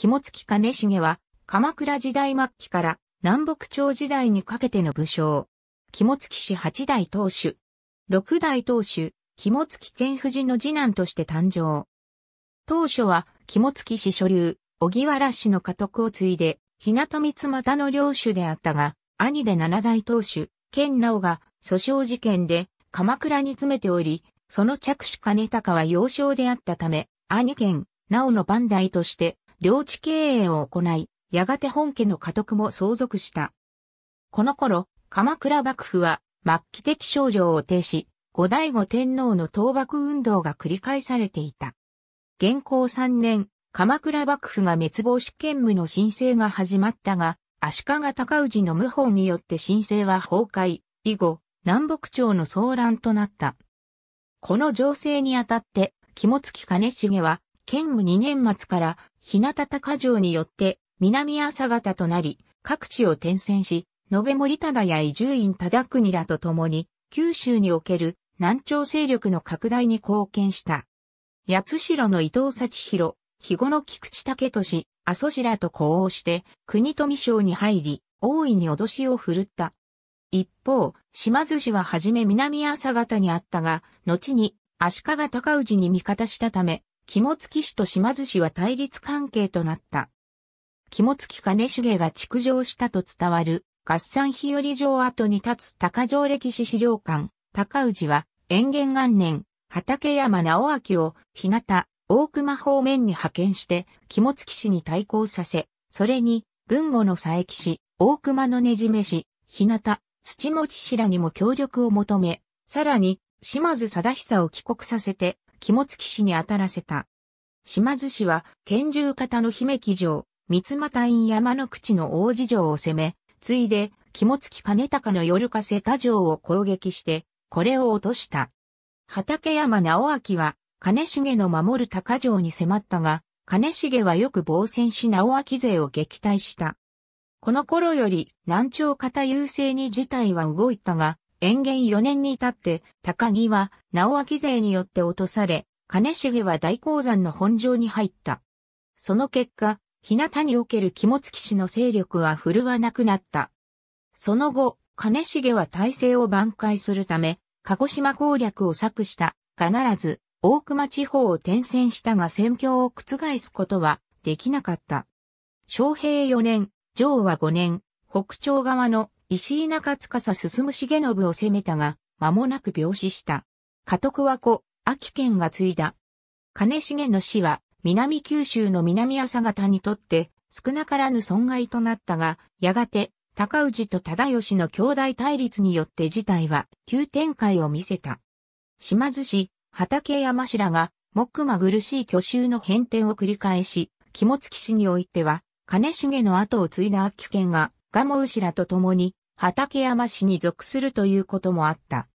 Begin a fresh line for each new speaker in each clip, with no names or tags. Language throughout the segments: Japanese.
肝付兼重は、鎌倉時代末期から南北朝時代にかけての武将。肝付氏八代当主。六代当主、肝付夫人の次男として誕生。当初は、肝付氏所流、小木原氏の家督を継いで、日向三又の領主であったが、兄で七代当主、兼直が訴訟事件で鎌倉に詰めており、その着手兼高は幼少であったため、兄兼、直の番代として領地経営を行い、やがて本家の家督も相続した。この頃、鎌倉幕府は末期的症状を呈し、後醍醐天皇の倒幕運動が繰り返されていた。現行三年、鎌倉幕府が滅亡し兼務の申請が始まったが、足利高氏の謀反によって申請は崩壊、以後、南北朝の騒乱となった。この情勢にあたって、肝付兼重は、兼務2年末から日向高城によって南朝方となり、各地を転戦し、延べ森忠や伊集院忠国らと共に、九州における南朝勢力の拡大に貢献した。八代の伊藤幸宏、肥後の菊池武俊、阿蘇氏らと呼応して、国富省に入り、大いに脅しを振るった。一方、島津氏ははじめ南朝方にあったが、後に足利尊氏に味方したため、肝付氏と島津氏は対立関係となった。肝付金重が築城したと伝わる、合算日和城跡に立つ高城歴史資料館、高氏は、延元元年、畠山直明を、日向、大熊方面に派遣して、肝付氏に対抗させ、それに、文後の佐伯氏、大熊のねじめ氏、日向、土持氏らにも協力を求め、さらに、島津貞久を帰国させて、肝付氏に当たらせた。島津氏は、拳銃方の姫木城、三又院山の口の王子城を攻め、ついで、肝付金高の夜か田城を攻撃して、これを落とした。畠山直明は、金重の守る高城に迫ったが、金重はよく防戦し直明勢を撃退した。この頃より南朝方優勢に事態は動いたが、延元4年に至って、高木は直明勢によって落とされ、金重は大鉱山の本城に入った。その結果、日向における肝付氏の勢力は振るわなくなった。その後、金重は体制を挽回するため、鹿児島攻略を策した、必ず、大熊地方を転戦したが戦況を覆すことはできなかった。昌平4年、上和5年、北朝側の石井中司進重信を攻めたが、間もなく病死した。家督は子、秋県が継いだ。金重の死は、南九州の南朝方にとって、少なからぬ損害となったが、やがて、高氏と忠義の兄弟対立によって事態は、急展開を見せた。島津氏、畠山氏らが、目まぐるしい巨衆の変転を繰り返し、肝付氏においては、金重の後を継いだ秋県が、蒲生氏らと共に、畠山市に属するということもあった。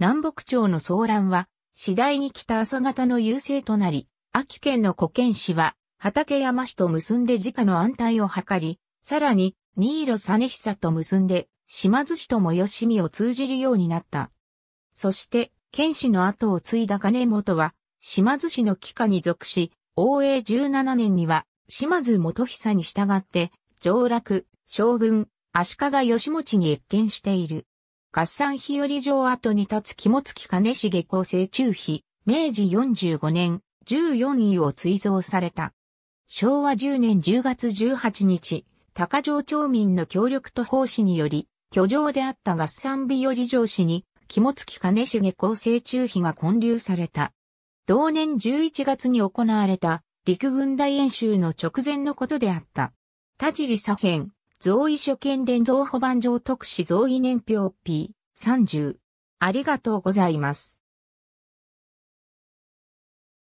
南北朝の騒乱は、次第に北朝方の優勢となり、秋県の古県市は、畠山市と結んで自家の安泰を図り、さらに、新色実久と結んで、島津市とも吉見を通じるようになった。そして、県市の後を継いだ金本は、島津市の帰化に属し、応永17年には、島津元久に従って、上洛、将軍、足利義持に越見している。合算日和城跡に立つ肝付金重構成中妃、明治45年、14位を追贈された。昭和10年10月18日、高城町民の協力と奉仕により、居城であった合算日和城市に、肝付金重構成中妃が建立された。同年11月に行われた陸軍大演習の直前のことであった。田尻左辺、増位所見伝贈保番上特使増位年表 P30。ありがとうございます。